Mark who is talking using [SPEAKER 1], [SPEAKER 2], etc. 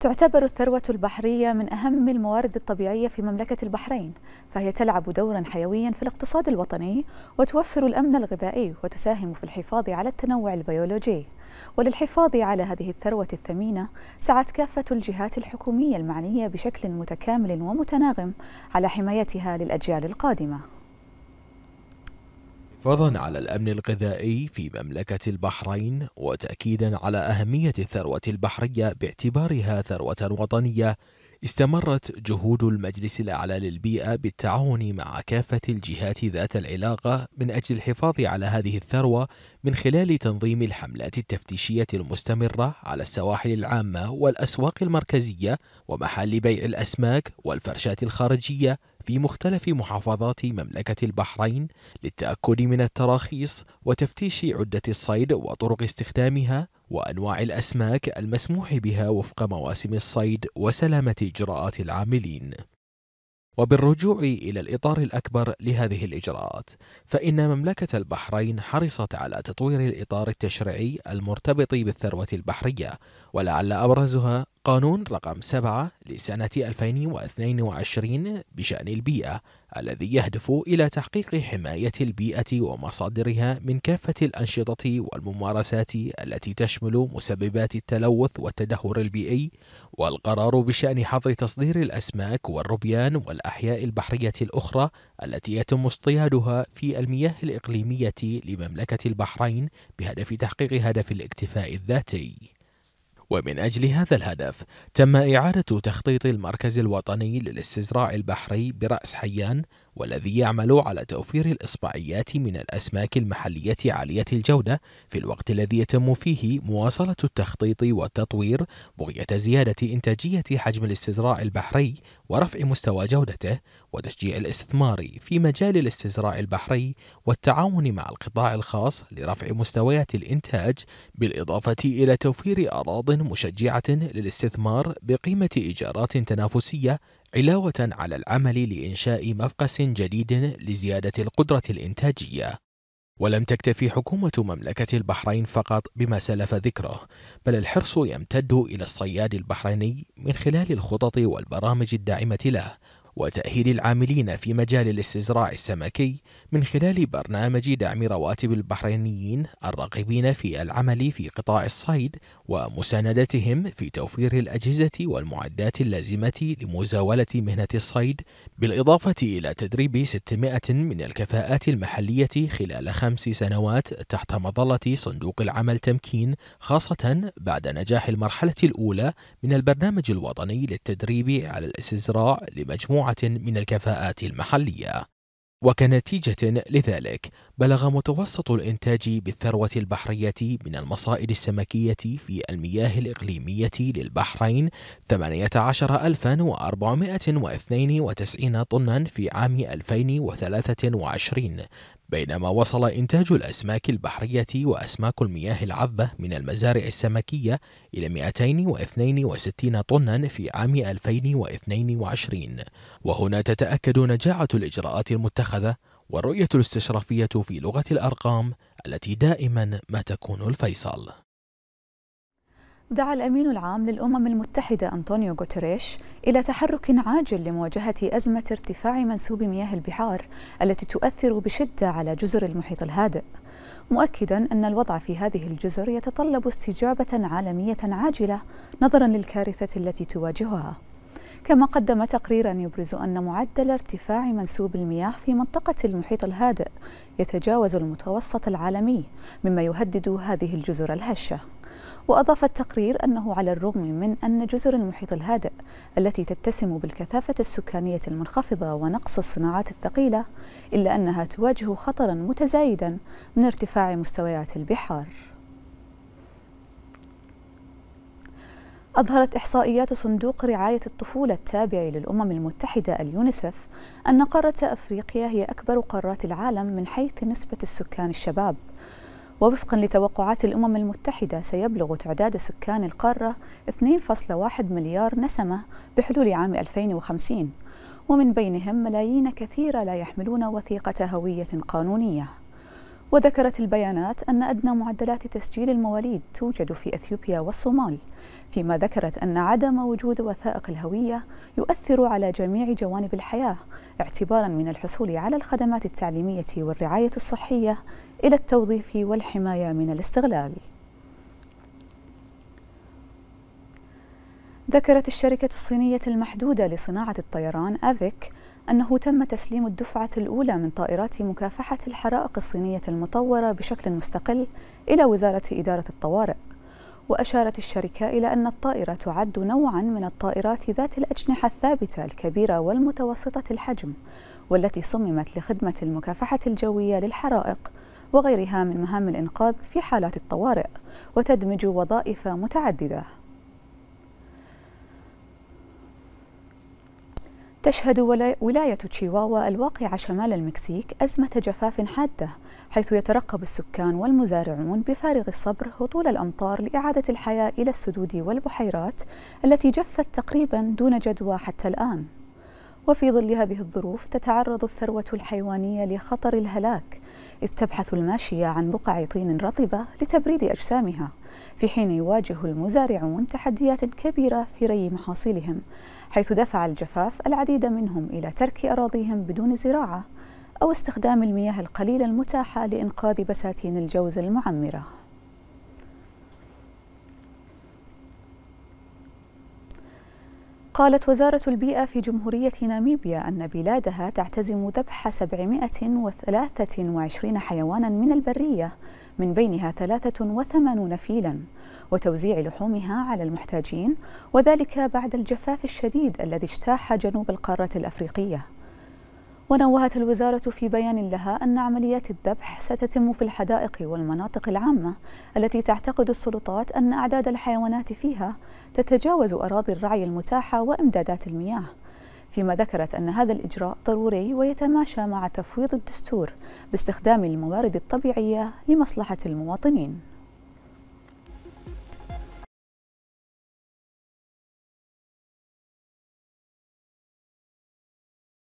[SPEAKER 1] تعتبر الثروة البحرية من أهم الموارد الطبيعية في مملكة البحرين، فهي تلعب دورا حيويا في الاقتصاد الوطني وتوفر الأمن الغذائي وتساهم في الحفاظ على التنوع البيولوجي. وللحفاظ على هذه الثروة الثمينة سعت كافة الجهات الحكومية المعنية بشكل متكامل ومتناغم على حمايتها للأجيال القادمة.
[SPEAKER 2] حفاظا على الأمن الغذائي في مملكة البحرين وتأكيدا على أهمية الثروة البحرية باعتبارها ثروة وطنية استمرت جهود المجلس الأعلى للبيئة بالتعاون مع كافة الجهات ذات العلاقة من أجل الحفاظ على هذه الثروة من خلال تنظيم الحملات التفتيشية المستمرة على السواحل العامة والأسواق المركزية ومحل بيع الأسماك والفرشات الخارجية في مختلف محافظات مملكة البحرين للتأكد من التراخيص وتفتيش عدة الصيد وطرق استخدامها وأنواع الأسماك المسموح بها وفق مواسم الصيد وسلامة إجراءات العاملين وبالرجوع إلى الإطار الأكبر لهذه الإجراءات فإن مملكة البحرين حرصت على تطوير الإطار التشريعي المرتبط بالثروة البحرية ولعل أبرزها قانون رقم 7 لسنة 2022 بشأن البيئة الذي يهدف إلى تحقيق حماية البيئة ومصادرها من كافة الأنشطة والممارسات التي تشمل مسببات التلوث والتدهور البيئي والقرار بشأن حظر تصدير الأسماك والربيان والأحياء البحرية الأخرى التي يتم اصطيادها في المياه الإقليمية لمملكة البحرين بهدف تحقيق هدف الاكتفاء الذاتي ومن أجل هذا الهدف تم إعادة تخطيط المركز الوطني للاستزراع البحري برأس حيان والذي يعمل على توفير الإصبعيات من الأسماك المحلية عالية الجودة في الوقت الذي يتم فيه مواصلة التخطيط والتطوير بغية زيادة إنتاجية حجم الاستزراع البحري ورفع مستوى جودته وتشجيع الاستثمار في مجال الاستزراع البحري والتعاون مع القطاع الخاص لرفع مستويات الإنتاج بالإضافة إلى توفير أراض مشجعة للاستثمار بقيمة إيجارات تنافسية علاوة على العمل لإنشاء مفقس جديد لزيادة القدرة الإنتاجية ولم تكتفي حكومة مملكة البحرين فقط بما سلف ذكره بل الحرص يمتد إلى الصياد البحريني من خلال الخطط والبرامج الداعمة له وتأهيل العاملين في مجال الاستزراع السمكي من خلال برنامج دعم رواتب البحرينيين الراغبين في العمل في قطاع الصيد ومساندتهم في توفير الأجهزة والمعدات اللازمة لمزاولة مهنة الصيد بالإضافة إلى تدريب 600 من الكفاءات المحلية خلال خمس سنوات تحت مظلة صندوق العمل تمكين خاصة بعد نجاح المرحلة الأولى من البرنامج الوطني للتدريب على الاستزراع لمجموعة من الكفاءات المحلية وكنتيجة لذلك بلغ متوسط الإنتاج بالثروة البحرية من المصائد السمكية في المياه الإقليمية للبحرين 18492 طنا في عام 2023 بينما وصل إنتاج الأسماك البحرية وأسماك المياه العذبة من المزارع السمكية إلى 262 طنا في عام 2022 وهنا تتأكد نجاعة الإجراءات المتخذة والرؤية الاستشرافية في لغة الأرقام التي دائما ما تكون الفيصل
[SPEAKER 1] دعا الأمين العام للأمم المتحدة أنطونيو غوتريش إلى تحرك عاجل لمواجهة أزمة ارتفاع منسوب مياه البحار التي تؤثر بشدة على جزر المحيط الهادئ مؤكدا أن الوضع في هذه الجزر يتطلب استجابة عالمية عاجلة نظرا للكارثة التي تواجهها كما قدم تقريرا يبرز أن معدل ارتفاع منسوب المياه في منطقة المحيط الهادئ يتجاوز المتوسط العالمي مما يهدد هذه الجزر الهشة وأضاف التقرير أنه على الرغم من أن جزر المحيط الهادئ التي تتسم بالكثافة السكانية المنخفضة ونقص الصناعات الثقيلة إلا أنها تواجه خطرا متزايدا من ارتفاع مستويات البحار أظهرت إحصائيات صندوق رعاية الطفولة التابع للأمم المتحدة اليونيسف أن قارة أفريقيا هي أكبر قارات العالم من حيث نسبة السكان الشباب ووفقا لتوقعات الأمم المتحدة سيبلغ تعداد سكان القارة 2.1 مليار نسمة بحلول عام 2050 ومن بينهم ملايين كثيرة لا يحملون وثيقة هوية قانونية وذكرت البيانات أن أدنى معدلات تسجيل المواليد توجد في أثيوبيا والصومال فيما ذكرت أن عدم وجود وثائق الهوية يؤثر على جميع جوانب الحياة اعتبارا من الحصول على الخدمات التعليمية والرعاية الصحية إلى التوظيف والحماية من الاستغلال ذكرت الشركة الصينية المحدودة لصناعة الطيران أفيك أنه تم تسليم الدفعة الأولى من طائرات مكافحة الحرائق الصينية المطورة بشكل مستقل إلى وزارة إدارة الطوارئ وأشارت الشركة إلى أن الطائرة تعد نوعا من الطائرات ذات الأجنحة الثابتة الكبيرة والمتوسطة الحجم والتي صممت لخدمة المكافحة الجوية للحرائق وغيرها من مهام الإنقاذ في حالات الطوارئ وتدمج وظائف متعددة تشهد ولاية تشيواوا الواقعة شمال المكسيك أزمة جفاف حادة حيث يترقب السكان والمزارعون بفارغ الصبر هطول الأمطار لإعادة الحياة إلى السدود والبحيرات التي جفت تقريبا دون جدوى حتى الآن وفي ظل هذه الظروف تتعرض الثروة الحيوانية لخطر الهلاك إذ تبحث الماشية عن بقع طين رطبة لتبريد أجسامها في حين يواجه المزارعون تحديات كبيرة في ري محاصيلهم حيث دفع الجفاف العديد منهم إلى ترك أراضيهم بدون زراعة أو استخدام المياه القليلة المتاحة لإنقاذ بساتين الجوز المعمرة قالت وزارة البيئة في جمهورية ناميبيا أن بلادها تعتزم ذبح 723 حيوانا من البرية من بينها 83 فيلا وتوزيع لحومها على المحتاجين وذلك بعد الجفاف الشديد الذي اجتاح جنوب القارة الأفريقية ونوهت الوزارة في بيان لها أن عمليات الذبح ستتم في الحدائق والمناطق العامة التي تعتقد السلطات أن أعداد الحيوانات فيها تتجاوز أراضي الرعي المتاحة وإمدادات المياه فيما ذكرت أن هذا الإجراء ضروري ويتماشى مع تفويض الدستور باستخدام الموارد الطبيعية لمصلحة المواطنين